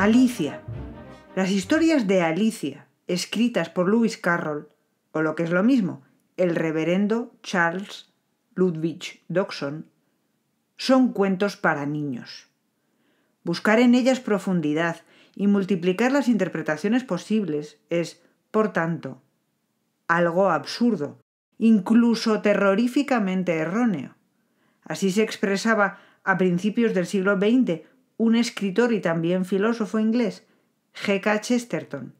Alicia. Las historias de Alicia, escritas por Lewis Carroll, o lo que es lo mismo, el reverendo Charles Ludwig Dodson, son cuentos para niños. Buscar en ellas profundidad y multiplicar las interpretaciones posibles es, por tanto, algo absurdo, incluso terroríficamente erróneo. Así se expresaba a principios del siglo XX un escritor y también filósofo inglés, G.K. Chesterton.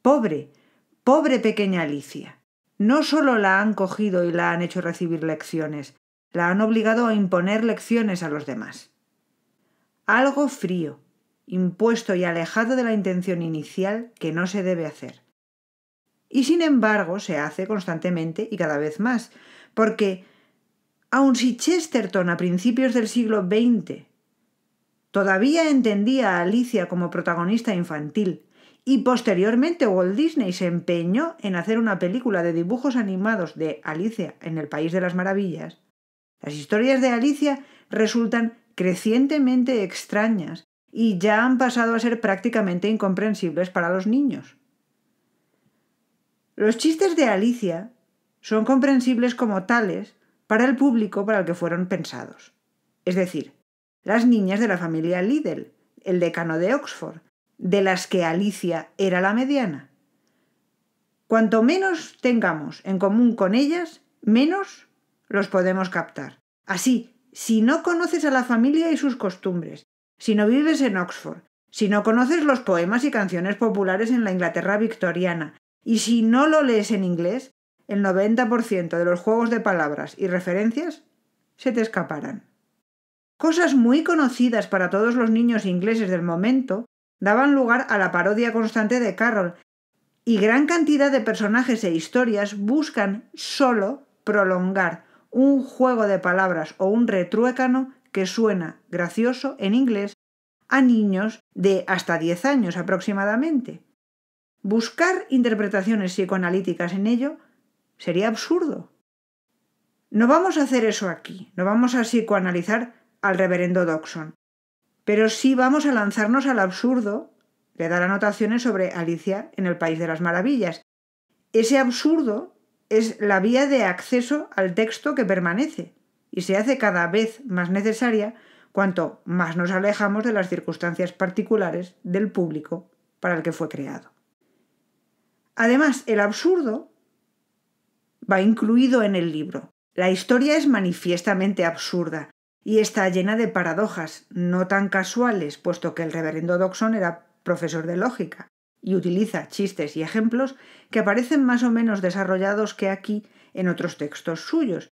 Pobre, pobre pequeña Alicia. No solo la han cogido y la han hecho recibir lecciones, la han obligado a imponer lecciones a los demás. Algo frío, impuesto y alejado de la intención inicial que no se debe hacer. Y sin embargo se hace constantemente y cada vez más, porque aun si Chesterton a principios del siglo XX Todavía entendía a Alicia como protagonista infantil, y posteriormente Walt Disney se empeñó en hacer una película de dibujos animados de Alicia en el País de las Maravillas. Las historias de Alicia resultan crecientemente extrañas y ya han pasado a ser prácticamente incomprensibles para los niños. Los chistes de Alicia son comprensibles como tales para el público para el que fueron pensados. Es decir, las niñas de la familia Liddell, el decano de Oxford, de las que Alicia era la mediana. Cuanto menos tengamos en común con ellas, menos los podemos captar. Así, si no conoces a la familia y sus costumbres, si no vives en Oxford, si no conoces los poemas y canciones populares en la Inglaterra victoriana, y si no lo lees en inglés, el 90% de los juegos de palabras y referencias se te escaparán. Cosas muy conocidas para todos los niños ingleses del momento daban lugar a la parodia constante de Carroll, y gran cantidad de personajes e historias buscan solo prolongar un juego de palabras o un retruécano que suena gracioso en inglés a niños de hasta 10 años aproximadamente. Buscar interpretaciones psicoanalíticas en ello sería absurdo. No vamos a hacer eso aquí, no vamos a psicoanalizar al reverendo Duxon. Pero si vamos a lanzarnos al absurdo le dar anotaciones sobre Alicia en el País de las Maravillas. Ese absurdo es la vía de acceso al texto que permanece y se hace cada vez más necesaria cuanto más nos alejamos de las circunstancias particulares del público para el que fue creado. Además, el absurdo va incluido en el libro. La historia es manifiestamente absurda, y está llena de paradojas, no tan casuales, puesto que el reverendo Doxon era profesor de lógica, y utiliza chistes y ejemplos que aparecen más o menos desarrollados que aquí en otros textos suyos.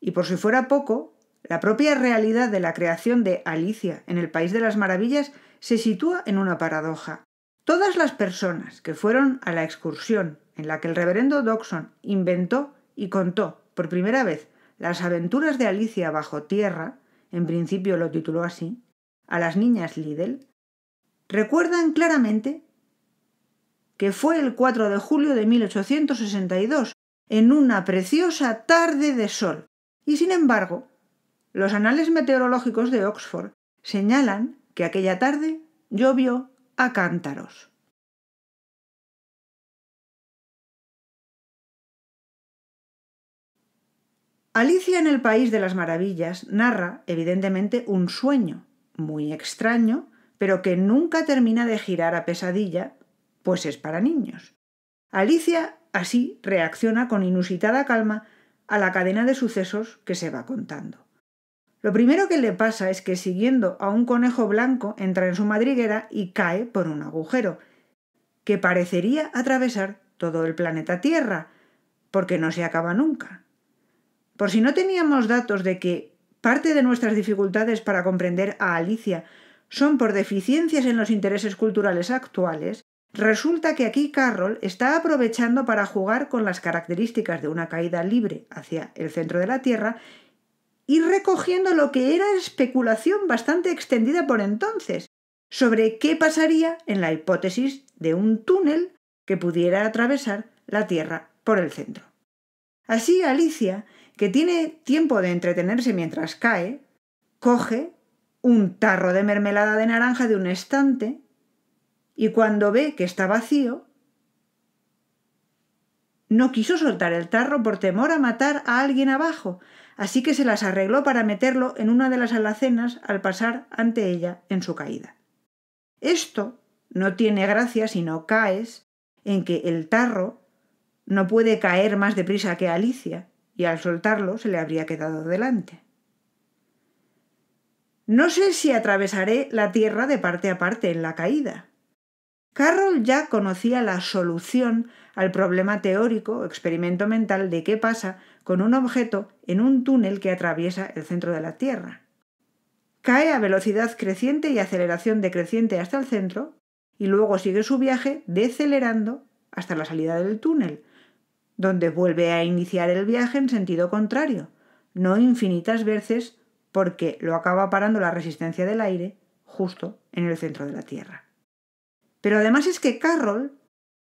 Y por si fuera poco, la propia realidad de la creación de Alicia en el País de las Maravillas se sitúa en una paradoja. Todas las personas que fueron a la excursión en la que el reverendo Doxon inventó y contó por primera vez las aventuras de Alicia bajo tierra, en principio lo tituló así, a las niñas Lidl, recuerdan claramente que fue el 4 de julio de 1862, en una preciosa tarde de sol. Y sin embargo, los anales meteorológicos de Oxford señalan que aquella tarde llovió a cántaros. Alicia en el País de las Maravillas narra, evidentemente, un sueño, muy extraño, pero que nunca termina de girar a pesadilla, pues es para niños. Alicia, así, reacciona con inusitada calma a la cadena de sucesos que se va contando. Lo primero que le pasa es que siguiendo a un conejo blanco entra en su madriguera y cae por un agujero, que parecería atravesar todo el planeta Tierra, porque no se acaba nunca. Por si no teníamos datos de que parte de nuestras dificultades para comprender a Alicia son por deficiencias en los intereses culturales actuales, resulta que aquí Carroll está aprovechando para jugar con las características de una caída libre hacia el centro de la Tierra y recogiendo lo que era especulación bastante extendida por entonces sobre qué pasaría en la hipótesis de un túnel que pudiera atravesar la Tierra por el centro. Así Alicia que tiene tiempo de entretenerse mientras cae, coge un tarro de mermelada de naranja de un estante y cuando ve que está vacío, no quiso soltar el tarro por temor a matar a alguien abajo, así que se las arregló para meterlo en una de las alacenas al pasar ante ella en su caída. Esto no tiene gracia si no caes en que el tarro no puede caer más deprisa que Alicia, y al soltarlo se le habría quedado delante. No sé si atravesaré la tierra de parte a parte en la caída. Carroll ya conocía la solución al problema teórico, o experimento mental, de qué pasa con un objeto en un túnel que atraviesa el centro de la Tierra. Cae a velocidad creciente y aceleración decreciente hasta el centro, y luego sigue su viaje decelerando hasta la salida del túnel, donde vuelve a iniciar el viaje en sentido contrario, no infinitas veces porque lo acaba parando la resistencia del aire justo en el centro de la Tierra. Pero además es que Carroll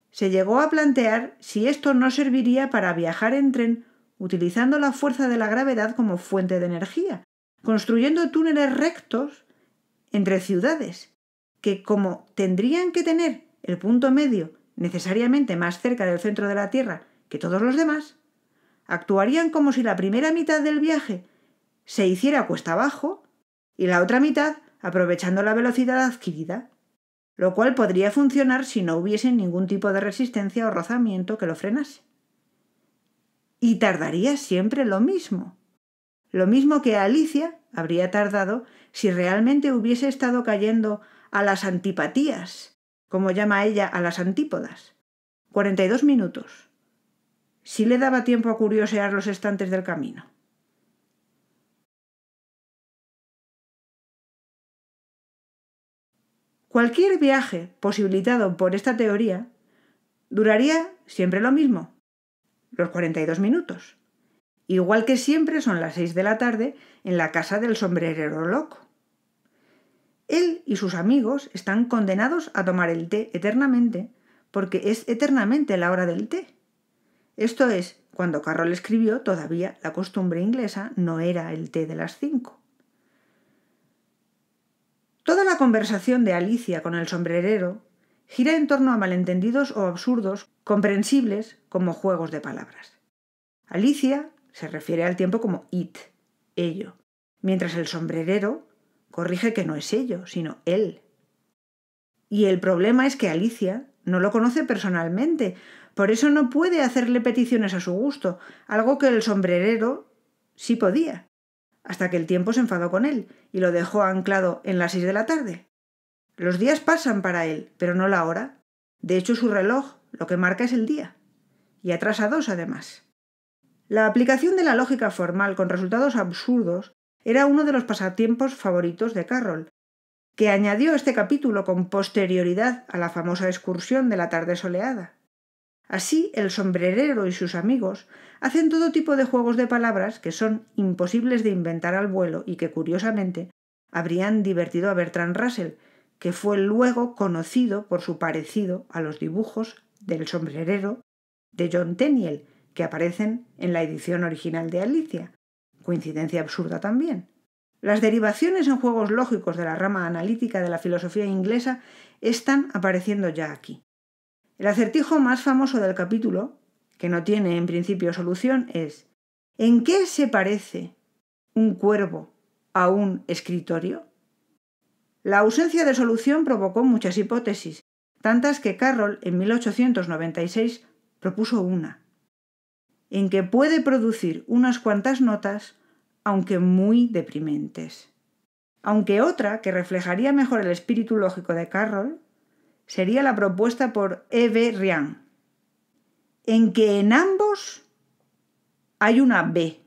se llegó a plantear si esto no serviría para viajar en tren utilizando la fuerza de la gravedad como fuente de energía, construyendo túneles rectos entre ciudades, que como tendrían que tener el punto medio necesariamente más cerca del centro de la Tierra que todos los demás, actuarían como si la primera mitad del viaje se hiciera cuesta abajo y la otra mitad aprovechando la velocidad adquirida, lo cual podría funcionar si no hubiese ningún tipo de resistencia o rozamiento que lo frenase. Y tardaría siempre lo mismo, lo mismo que Alicia habría tardado si realmente hubiese estado cayendo a las antipatías, como llama ella a las antípodas. 42 minutos si le daba tiempo a curiosear los estantes del camino. Cualquier viaje posibilitado por esta teoría duraría siempre lo mismo, los 42 minutos, igual que siempre son las 6 de la tarde en la casa del sombrerero loco. Él y sus amigos están condenados a tomar el té eternamente porque es eternamente la hora del té. Esto es, cuando Carroll escribió, todavía la costumbre inglesa no era el té de las cinco. Toda la conversación de Alicia con el sombrerero gira en torno a malentendidos o absurdos comprensibles como juegos de palabras. Alicia se refiere al tiempo como it, ello, mientras el sombrerero corrige que no es ello, sino él. Y el problema es que Alicia no lo conoce personalmente, por eso no puede hacerle peticiones a su gusto, algo que el sombrerero sí podía, hasta que el tiempo se enfadó con él y lo dejó anclado en las seis de la tarde. Los días pasan para él, pero no la hora. De hecho, su reloj lo que marca es el día. Y dos, además. La aplicación de la lógica formal con resultados absurdos era uno de los pasatiempos favoritos de Carroll, que añadió este capítulo con posterioridad a la famosa excursión de la tarde soleada. Así, el sombrerero y sus amigos hacen todo tipo de juegos de palabras que son imposibles de inventar al vuelo y que, curiosamente, habrían divertido a Bertrand Russell, que fue luego conocido por su parecido a los dibujos del sombrerero de John Tenniel, que aparecen en la edición original de Alicia. Coincidencia absurda también. Las derivaciones en juegos lógicos de la rama analítica de la filosofía inglesa están apareciendo ya aquí. El acertijo más famoso del capítulo, que no tiene en principio solución, es ¿en qué se parece un cuervo a un escritorio? La ausencia de solución provocó muchas hipótesis, tantas que Carroll en 1896 propuso una, en que puede producir unas cuantas notas, aunque muy deprimentes. Aunque otra, que reflejaría mejor el espíritu lógico de Carroll, sería la propuesta por Eve Rian, en que en ambos hay una B.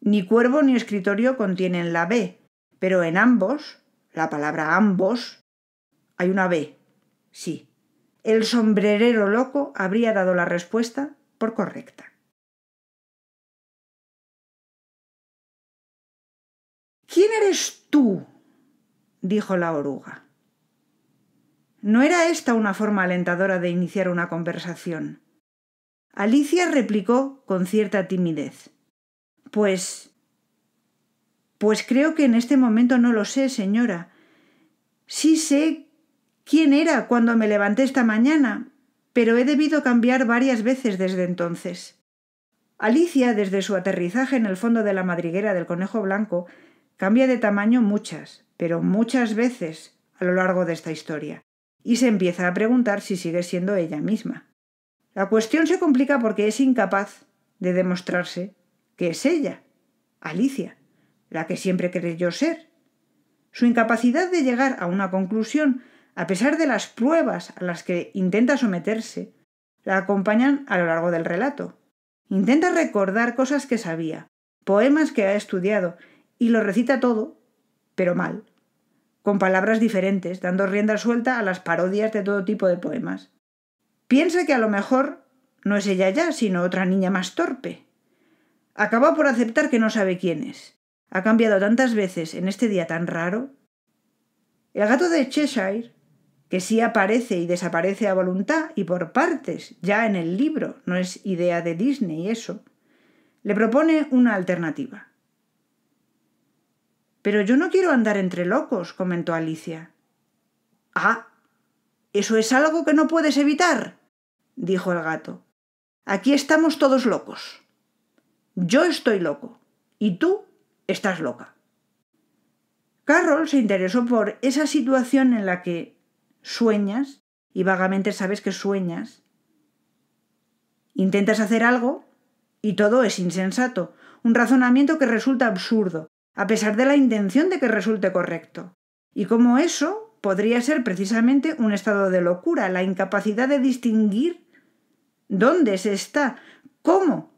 Ni cuervo ni escritorio contienen la B, pero en ambos, la palabra ambos, hay una B. Sí, el sombrerero loco habría dado la respuesta por correcta. ¿Quién eres tú? dijo la oruga. No era esta una forma alentadora de iniciar una conversación. Alicia replicó con cierta timidez. Pues... Pues creo que en este momento no lo sé, señora. Sí sé quién era cuando me levanté esta mañana, pero he debido cambiar varias veces desde entonces. Alicia, desde su aterrizaje en el fondo de la madriguera del conejo blanco, cambia de tamaño muchas, pero muchas veces a lo largo de esta historia y se empieza a preguntar si sigue siendo ella misma. La cuestión se complica porque es incapaz de demostrarse que es ella, Alicia, la que siempre creyó ser. Su incapacidad de llegar a una conclusión, a pesar de las pruebas a las que intenta someterse, la acompañan a lo largo del relato. Intenta recordar cosas que sabía, poemas que ha estudiado, y lo recita todo, pero mal, con palabras diferentes, dando rienda suelta a las parodias de todo tipo de poemas. Piensa que a lo mejor no es ella ya, sino otra niña más torpe. Acaba por aceptar que no sabe quién es. Ha cambiado tantas veces en este día tan raro. El gato de Cheshire, que sí aparece y desaparece a voluntad y por partes, ya en el libro, no es idea de Disney eso, le propone una alternativa. Pero yo no quiero andar entre locos, comentó Alicia. Ah, eso es algo que no puedes evitar, dijo el gato. Aquí estamos todos locos. Yo estoy loco y tú estás loca. Carroll se interesó por esa situación en la que sueñas y vagamente sabes que sueñas. Intentas hacer algo y todo es insensato, un razonamiento que resulta absurdo, a pesar de la intención de que resulte correcto. Y como eso podría ser precisamente un estado de locura, la incapacidad de distinguir dónde se está, cómo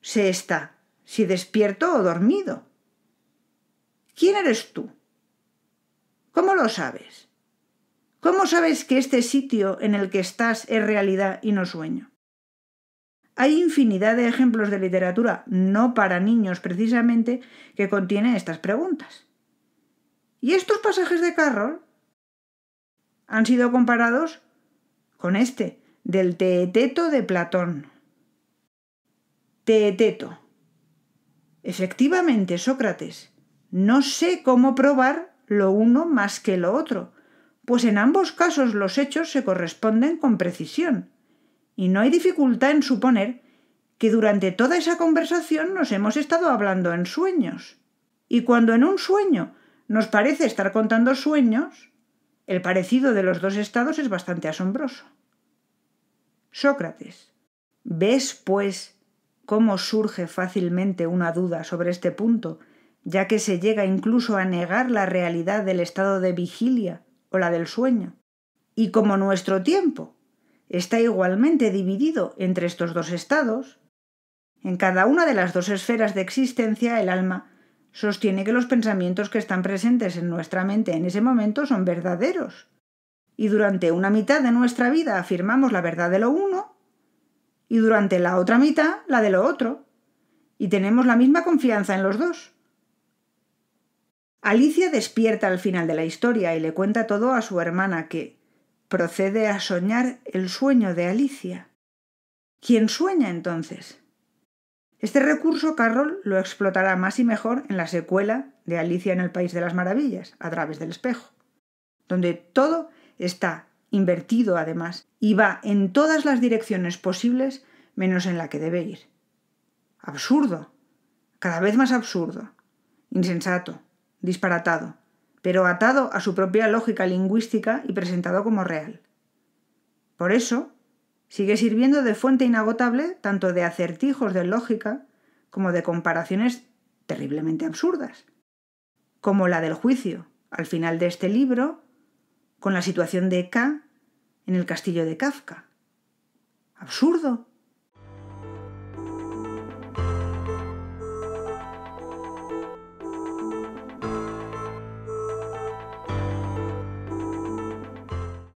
se está, si despierto o dormido. ¿Quién eres tú? ¿Cómo lo sabes? ¿Cómo sabes que este sitio en el que estás es realidad y no sueño? Hay infinidad de ejemplos de literatura no para niños precisamente que contiene estas preguntas. Y estos pasajes de Carroll han sido comparados con este, del Teeteto de Platón. Teeteto. Efectivamente, Sócrates, no sé cómo probar lo uno más que lo otro, pues en ambos casos los hechos se corresponden con precisión. Y no hay dificultad en suponer que durante toda esa conversación nos hemos estado hablando en sueños. Y cuando en un sueño nos parece estar contando sueños, el parecido de los dos estados es bastante asombroso. Sócrates, ¿ves, pues, cómo surge fácilmente una duda sobre este punto, ya que se llega incluso a negar la realidad del estado de vigilia o la del sueño? Y como nuestro tiempo, está igualmente dividido entre estos dos estados, en cada una de las dos esferas de existencia el alma sostiene que los pensamientos que están presentes en nuestra mente en ese momento son verdaderos. Y durante una mitad de nuestra vida afirmamos la verdad de lo uno y durante la otra mitad la de lo otro. Y tenemos la misma confianza en los dos. Alicia despierta al final de la historia y le cuenta todo a su hermana que, procede a soñar el sueño de Alicia. ¿Quién sueña entonces? Este recurso Carroll lo explotará más y mejor en la secuela de Alicia en el País de las Maravillas, a través del espejo, donde todo está invertido además y va en todas las direcciones posibles menos en la que debe ir. Absurdo, cada vez más absurdo, insensato, disparatado pero atado a su propia lógica lingüística y presentado como real. Por eso, sigue sirviendo de fuente inagotable tanto de acertijos de lógica como de comparaciones terriblemente absurdas, como la del juicio, al final de este libro, con la situación de K en el castillo de Kafka. Absurdo,